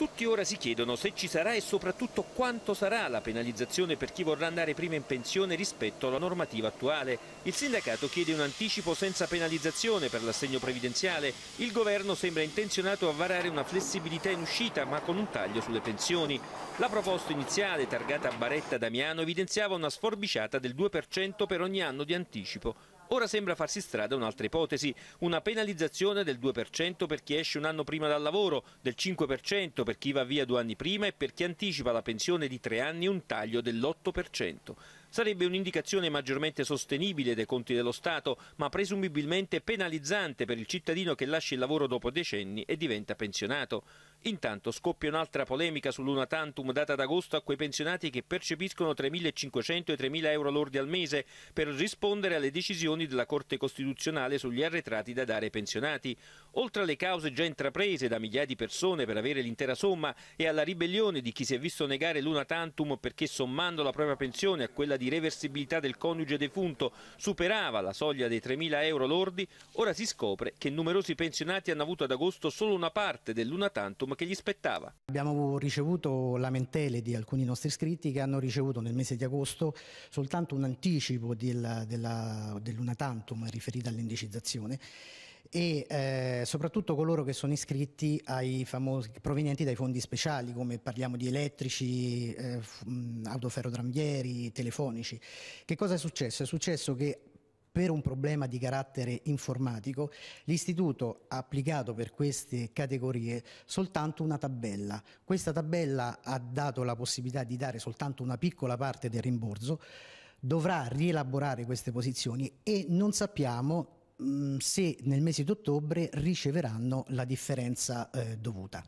Tutti ora si chiedono se ci sarà e soprattutto quanto sarà la penalizzazione per chi vorrà andare prima in pensione rispetto alla normativa attuale. Il sindacato chiede un anticipo senza penalizzazione per l'assegno previdenziale. Il governo sembra intenzionato a varare una flessibilità in uscita ma con un taglio sulle pensioni. La proposta iniziale, targata a Baretta Damiano, evidenziava una sforbiciata del 2% per ogni anno di anticipo Ora sembra farsi strada un'altra ipotesi, una penalizzazione del 2% per chi esce un anno prima dal lavoro, del 5% per chi va via due anni prima e per chi anticipa la pensione di tre anni un taglio dell'8%. Sarebbe un'indicazione maggiormente sostenibile dei conti dello Stato, ma presumibilmente penalizzante per il cittadino che lascia il lavoro dopo decenni e diventa pensionato. Intanto scoppia un'altra polemica sull'una tantum data ad agosto a quei pensionati che percepiscono 3.500 e 3.000 euro lordi al mese per rispondere alle decisioni della Corte Costituzionale sugli arretrati da dare ai pensionati. Oltre alle cause già intraprese da migliaia di persone per avere l'intera somma e alla ribellione di chi si è visto negare l'una tantum perché sommando la propria pensione a quella di reversibilità del coniuge defunto superava la soglia dei 3.000 euro lordi, ora si scopre che numerosi pensionati hanno avuto ad agosto solo una parte dell'una tantum che gli spettava. Abbiamo ricevuto lamentele di alcuni nostri iscritti che hanno ricevuto nel mese di agosto soltanto un anticipo dell'una dell tantum riferita all'indicizzazione e eh, soprattutto coloro che sono iscritti ai famosi provenienti dai fondi speciali, come parliamo di elettrici, eh, mm, autoferrotramvieri, telefonici. Che cosa è successo? È successo che per un problema di carattere informatico, l'Istituto ha applicato per queste categorie soltanto una tabella. Questa tabella ha dato la possibilità di dare soltanto una piccola parte del rimborso, dovrà rielaborare queste posizioni e non sappiamo Mm, se nel mese di ottobre riceveranno la differenza eh, dovuta.